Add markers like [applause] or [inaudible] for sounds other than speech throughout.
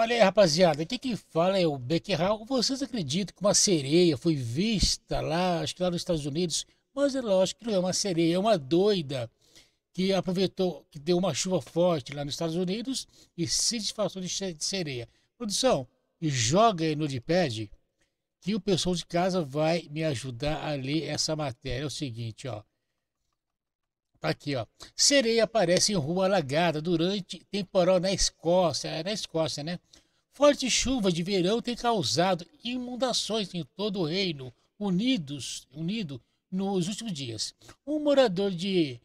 Olha aí, rapaziada, aqui que fala é o Becquerel. Vocês acreditam que uma sereia foi vista lá, acho que lá nos Estados Unidos? Mas é lógico que não é uma sereia, é uma doida que aproveitou que deu uma chuva forte lá nos Estados Unidos e se disfarçou de sereia. Produção, joga aí no Nudipad que o pessoal de casa vai me ajudar a ler essa matéria. É o seguinte, ó. Tá aqui, ó. Sereia aparece em rua alagada durante temporal na Escócia. É na Escócia, né? Forte chuva de verão tem causado inundações em todo o reino unidos, unido nos últimos dias. Um morador de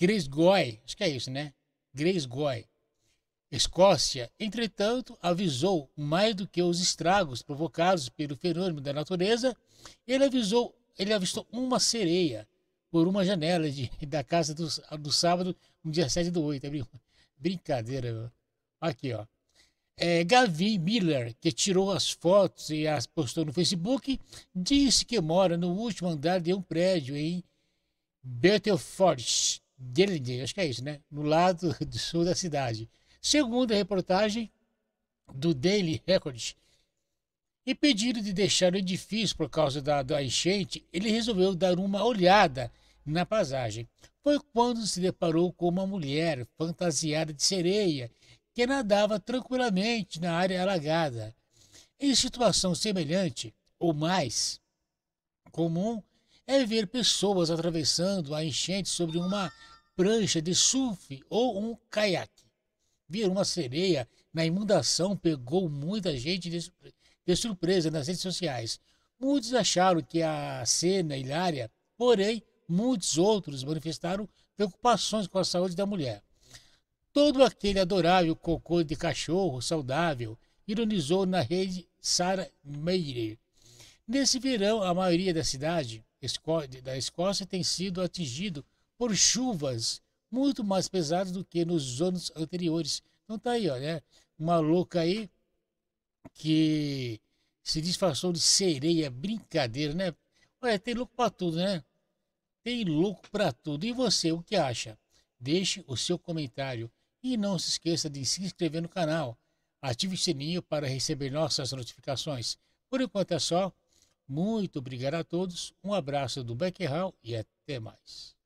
Glasgow, acho que é isso, né? Glasgow, Escócia, entretanto, avisou mais do que os estragos provocados pelo fenômeno da natureza. Ele avisou, ele avistou uma sereia por uma janela de, [laughs] da casa do, do sábado, no dia 7 do 8. É brincadeira. Meu. Aqui, ó. É, Gavin Miller, que tirou as fotos e as postou no Facebook, disse que mora no último andar de um prédio em Bettelfort, Delinde, acho que é isso, né? No lado do sul da cidade. Segundo a reportagem do Daily Record, impedido de deixar o edifício por causa da, da enchente, ele resolveu dar uma olhada na paisagem. Foi quando se deparou com uma mulher fantasiada de sereia que nadava tranquilamente na área alagada. Em situação semelhante, ou mais comum, é ver pessoas atravessando a enchente sobre uma prancha de surf ou um caiaque. Ver uma sereia na inundação pegou muita gente de surpresa nas redes sociais. Muitos acharam que a cena hilária, porém muitos outros manifestaram preocupações com a saúde da mulher. Todo aquele adorável cocô de cachorro saudável ironizou na rede Sarah Meire. Nesse verão, a maioria da cidade da Escócia tem sido atingido por chuvas muito mais pesadas do que nos anos anteriores. Então tá aí, olha, né? uma louca aí que se disfarçou de sereia, brincadeira, né? Olha, tem louco pra tudo, né? Tem louco para tudo. E você, o que acha? Deixe o seu comentário e não se esqueça de se inscrever no canal. Ative o sininho para receber nossas notificações. Por enquanto é só. Muito obrigado a todos. Um abraço do Beckerhal e até mais.